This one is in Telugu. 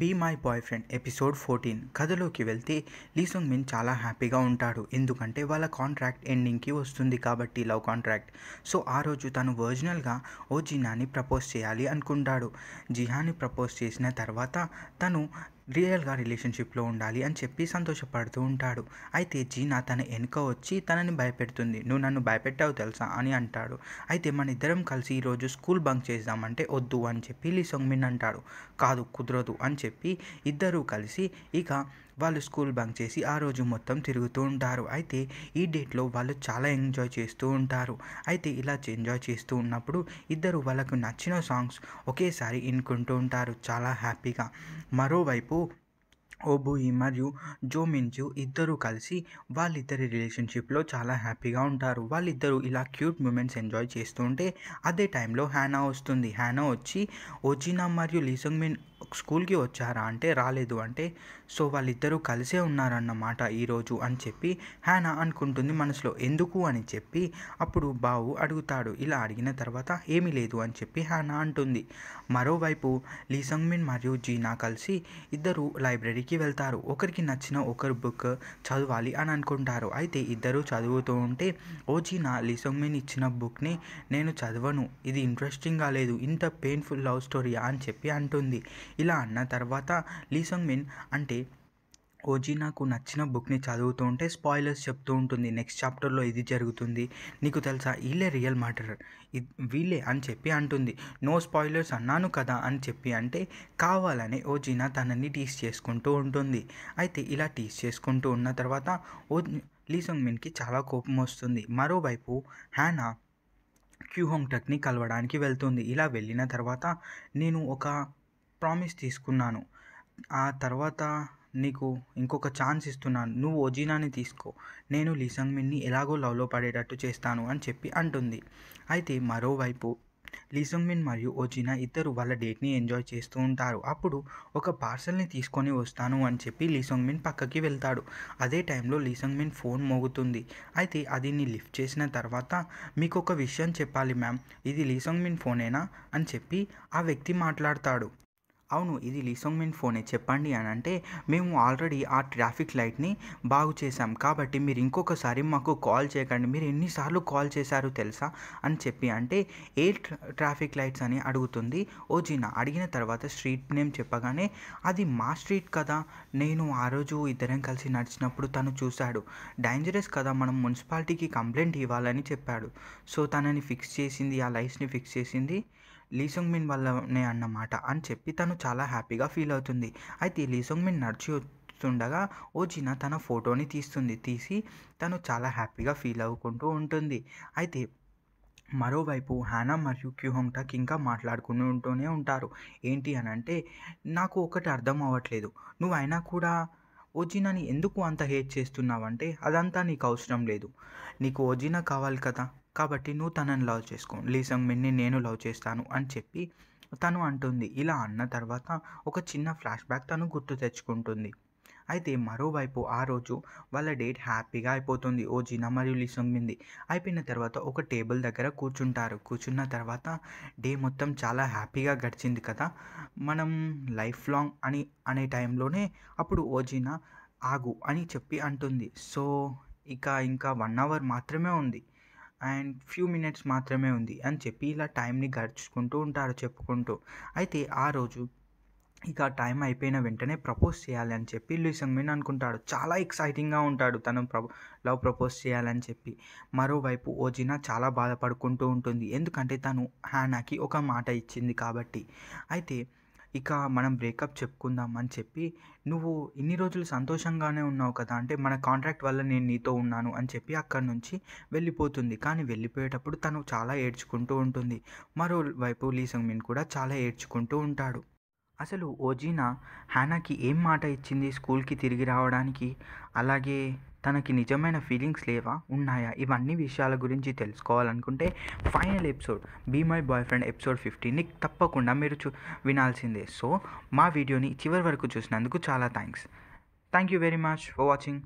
be My Boyfriend episode fourteen కథలోకి వెళ్తే లీసుంగ్ మిన్ చాలా హ్యాపీగా ఉంటాడు ఎందుకంటే వాళ్ళ కాంట్రాక్ట్ ఎండింగ్కి వస్తుంది కాబట్టి లవ్ కాంట్రాక్ట్ సో ఆ రోజు తను ఒరిజినల్గా ఓ జిహాని ప్రపోజ్ చేయాలి అనుకుంటాడు జిహాన్ని ప్రపోజ్ చేసిన తర్వాత తను రియల్గా రిలేషన్షిప్లో ఉండాలి అని చెప్పి సంతోషపడుతూ ఉంటాడు అయితే జీనా తన వెనుక వచ్చి తనని భయపెడుతుంది నువ్వు నన్ను భయపెట్టావు తెలుసా అని అంటాడు అయితే మన ఇద్దరం కలిసి ఈరోజు స్కూల్ బంక్ చేద్దామంటే వద్దు అని చెప్పి లీ సొంగ్మిన్ అంటాడు కాదు కుదరదు అని చెప్పి ఇద్దరూ కలిసి ఇక వాళ్ళు స్కూల్ బంక్ చేసి ఆ రోజు మొత్తం తిరుగుతూ ఉంటారు అయితే ఈ డేట్లో వాళ్ళు చాలా ఎంజాయ్ చేస్తూ ఉంటారు అయితే ఇలా ఎంజాయ్ చేస్తూ ఉన్నప్పుడు ఇద్దరు వాళ్ళకు నచ్చిన సాంగ్స్ ఒకేసారి ఇనుకుంటూ ఉంటారు చాలా హ్యాపీగా మరోవైపు ఓబోయి మరియు జోమిన్జు ఇద్దరు కలిసి వాళ్ళిద్దరి రిలేషన్షిప్లో చాలా హ్యాపీగా ఉంటారు వాళ్ళిద్దరూ ఇలా క్యూట్ మూమెంట్స్ ఎంజాయ్ చేస్తుంటే అదే టైంలో హ్యానా వస్తుంది హ్యానా వచ్చి ఓజినా మరియు లీసంగ్మిన్ మిన్ స్కూల్కి వచ్చారా అంటే రాలేదు అంటే సో వాళ్ళిద్దరూ కలిసే ఉన్నారన్నమాట ఈరోజు అని చెప్పి హ్యానా అనుకుంటుంది మనసులో ఎందుకు అని చెప్పి అప్పుడు బావు అడుగుతాడు ఇలా అడిగిన తర్వాత ఏమీ లేదు అని చెప్పి హ్యానా అంటుంది మరోవైపు లీసంగ్మిన్ మరియు జీనా కలిసి ఇద్దరు లైబ్రరీకి వెళ్తారు ఒకరికి నచ్చిన ఒకరు బుక్ చదవాలి అని అనుకుంటారు అయితే ఇద్దరు చదువుతూ ఉంటే ఓ జీనా లీసంగ్మిన్ ఇచ్చిన బుక్ని నేను చదవను ఇది ఇంట్రెస్టింగ్గా లేదు ఇంత పెయిన్ఫుల్ లవ్ స్టోరీ అని చెప్పి అంటుంది ఇలా అన్న తర్వాత లీసంగ్ మిన్ అంటే ఓజీ నాకు నచ్చిన బుక్ని చదువుతూ ఉంటే స్పాయిలర్స్ చెప్తూ ఉంటుంది నెక్స్ట్ చాప్టర్లో ఇది జరుగుతుంది నీకు తెలుసా వీళ్ళే రియల్ మర్డరర్ వీళ్ళే అని చెప్పి అంటుంది నో స్పాయిలర్స్ అన్నాను కదా అని చెప్పి అంటే కావాలని ఓజీనా తనని టీస్ చేసుకుంటూ ఉంటుంది అయితే ఇలా టీస్ చేసుకుంటూ ఉన్న తర్వాత ఓ లీసంగ్ మిన్కి చాలా కోపం వస్తుంది మరోవైపు హ్యానా క్యూహోంగ్ టక్ని కలవడానికి వెళ్తుంది ఇలా వెళ్ళిన తర్వాత నేను ఒక ప్రామిస్ తీసుకున్నాను ఆ తర్వాత నీకు ఇంకొక ఛాన్స్ ఇస్తున్నాను నువ్వు ఒజీనాని తీసుకో నేను లీసంగ్మిన్ని మిన్ని ఎలాగో లవ్లో పడేటట్టు చేస్తాను అని చెప్పి అంటుంది అయితే మరోవైపు లీసంగ్ మిన్ మరియు ఒజీనా ఇద్దరు వాళ్ళ డేట్ని ఎంజాయ్ చేస్తూ ఉంటారు అప్పుడు ఒక పార్సల్ని తీసుకొని వస్తాను అని చెప్పి లీసంగ్ మిన్ పక్కకి వెళ్తాడు అదే టైంలో లీసంగ్మిన్ మిన్ ఫోన్ మోగుతుంది అయితే అది లిఫ్ట్ చేసిన తర్వాత మీకు ఒక విషయం చెప్పాలి మ్యామ్ ఇది లీసంగ్ మిన్ ఫోనేనా అని చెప్పి ఆ వ్యక్తి మాట్లాడతాడు అవును ఇది లీసోంగ్మిన్ ఫోనే చెప్పండి అని అంటే మేము ఆల్రెడీ ఆ ట్రాఫిక్ లైట్ని బాగు చేశాం కాబట్టి మీరు ఇంకొకసారి మాకు కాల్ చేయకండి మీరు ఎన్నిసార్లు కాల్ చేశారు తెలుసా అని చెప్పి అంటే ఏ ట్రాఫిక్ లైట్స్ అని అడుగుతుంది ఓ ఓజీనా అడిగిన తర్వాత స్ట్రీట్ నేమ్ చెప్పగానే అది మా స్ట్రీట్ కదా నేను ఆ రోజు ఇద్దరం కలిసి నడిచినప్పుడు తను చూశాడు డేంజరస్ కదా మనం మున్సిపాలిటీకి కంప్లైంట్ ఇవ్వాలని చెప్పాడు సో తనని ఫిక్స్ చేసింది ఆ లైట్స్ని ఫిక్స్ చేసింది లీసొంగ్ మిన్ వల్లనే అన్నమాట అని చెప్పి తను చాలా హ్యాపీగా ఫీల్ అవుతుంది అయితే లీసొంగ్ మిన్ నడిచి ఓ ఓజినా తన ఫోటోని తీస్తుంది తీసి తను చాలా హ్యాపీగా ఫీల్ అవ్వుకుంటూ ఉంటుంది అయితే మరోవైపు హానా మరియు క్యూహోంగ్టక్ ఇంకా ఉంటూనే ఉంటారు ఏంటి అని అంటే నాకు ఒకటి అర్థం అవ్వట్లేదు నువ్వైనా కూడా ఓజినాని ఎందుకు అంత హేట్ చేస్తున్నావంటే అదంతా నీకు అవసరం లేదు నీకు ఓజినా కావాలి కదా కాబట్టి నువ్వు తనని లవ్ చేసుకో లీసంగ్ మిన్ని నేను లవ్ చేస్తాను అని చెప్పి తను అంటుంది ఇలా అన్న తర్వాత ఒక చిన్న ఫ్లాష్ బ్యాక్ తను గుర్తు తెచ్చుకుంటుంది అయితే మరోవైపు ఆ రోజు వాళ్ళ డేట్ హ్యాపీగా అయిపోతుంది ఓ జినా మరియు మింది అయిపోయిన తర్వాత ఒక టేబుల్ దగ్గర కూర్చుంటారు కూర్చున్న తర్వాత డే మొత్తం చాలా హ్యాపీగా గడిచింది కదా మనం లైఫ్ లాంగ్ అని అనే టైంలోనే అప్పుడు ఓజినా ఆగు అని చెప్పి అంటుంది సో ఇక ఇంకా వన్ అవర్ మాత్రమే ఉంది అండ్ ఫ్యూ మినిట్స్ మాత్రమే ఉంది అని చెప్పి ఇలా టైంని గడుచుకుంటూ ఉంటారు చెప్పుకుంటూ అయితే ఆ రోజు ఇక టైం అయిపోయిన వెంటనే ప్రపోజ్ చేయాలి అని చెప్పి లూసంగ్ మిన్ అనుకుంటాడు చాలా ఎక్సైటింగ్గా ఉంటాడు తను ప్ర లవ్ ప్రపోజ్ చేయాలని చెప్పి మరోవైపు ఓజినా చాలా బాధపడుకుంటూ ఉంటుంది ఎందుకంటే తను హ్యానాకి ఒక మాట ఇచ్చింది కాబట్టి అయితే ఇక మనం బ్రేకప్ చెప్పుకుందాం అని చెప్పి నువ్వు ఇన్ని రోజులు సంతోషంగానే ఉన్నావు కదా అంటే మన కాంట్రాక్ట్ వల్ల నేను నీతో ఉన్నాను అని చెప్పి అక్కడి నుంచి వెళ్ళిపోతుంది కానీ వెళ్ళిపోయేటప్పుడు తను చాలా ఏడ్చుకుంటూ ఉంటుంది మరోవైపు లీ సంగ్ మిన్ కూడా చాలా ఏడ్చుకుంటూ ఉంటాడు అసలు ఓజీనా హ్యానాకి ఏం మాట ఇచ్చింది స్కూల్కి తిరిగి రావడానికి అలాగే తనకి నిజమైన ఫీలింగ్స్ లేవా ఉన్నాయా ఇవన్నీ విషయాల గురించి తెలుసుకోవాలనుకుంటే final episode Be My Boyfriend episode ఫిఫ్టీన్ని తప్పకుండా మీరు చూ వినాల్సిందే సో మా వీడియోని చివరి వరకు చూసినందుకు చాలా thanks thank you very much for watching